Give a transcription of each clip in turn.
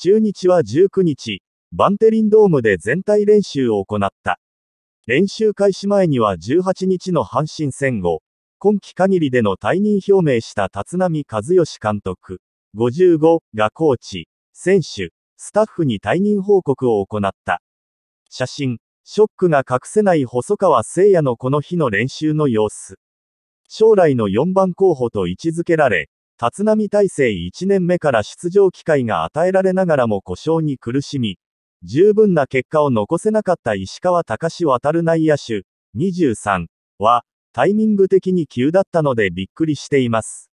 中日は19日、バンテリンドームで全体練習を行った。練習開始前には18日の阪神戦後、今季限りでの退任表明した立浪和義監督、55がコーチ、選手、スタッフに退任報告を行った。写真、ショックが隠せない細川聖也のこの日の練習の様子。将来の4番候補と位置づけられ、立浪体制1年目から出場機会が与えられながらも故障に苦しみ、十分な結果を残せなかった石川隆渡る内野手23は、タイミング的に急だったのでびっくりしています。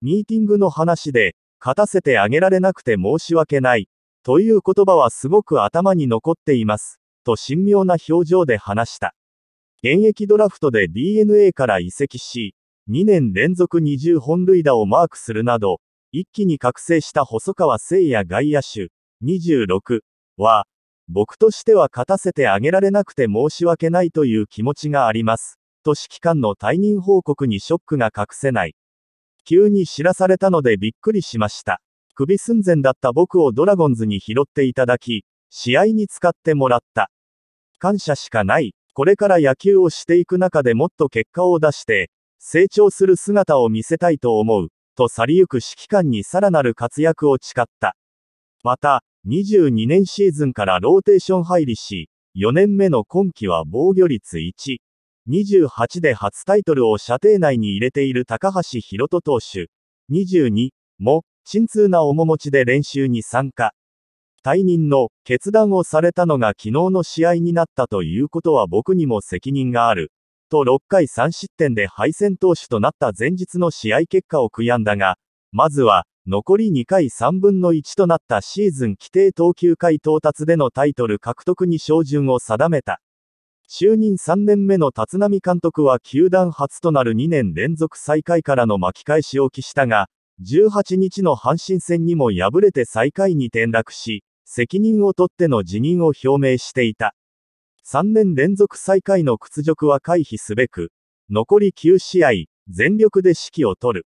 ミーティングの話で、勝たせてあげられなくて申し訳ない、という言葉はすごく頭に残っています、と神妙な表情で話した。現役ドラフトで DNA から移籍し、2年連続20本塁打をマークするなど、一気に覚醒した細川誠也外野手26は、僕としては勝たせてあげられなくて申し訳ないという気持ちがあります。と指揮官の退任報告にショックが隠せない。急に知らされたのでびっくりしました。首寸前だった僕をドラゴンズに拾っていただき、試合に使ってもらった。感謝しかない。これから野球をしていく中でもっと結果を出して、成長する姿を見せたいと思う、と去りゆく指揮官にさらなる活躍を誓った。また、22年シーズンからローテーション入りし、4年目の今季は防御率1、28で初タイトルを射程内に入れている高橋宏斗投手、22も、鎮痛な面持ちで練習に参加。退任の決断をされたのが昨日の試合になったということは僕にも責任がある。と6回3失点で敗戦投手となった前日の試合結果を悔やんだが、まずは、残り2回3分の1となったシーズン規定投球回到達でのタイトル獲得に照準を定めた。就任3年目の立浪監督は球団初となる2年連続最下位からの巻き返しを期したが、18日の阪神戦にも敗れて最下位に転落し、責任を取っての辞任を表明していた。3年連続最下位の屈辱は回避すべく、残り9試合、全力で指揮を取る。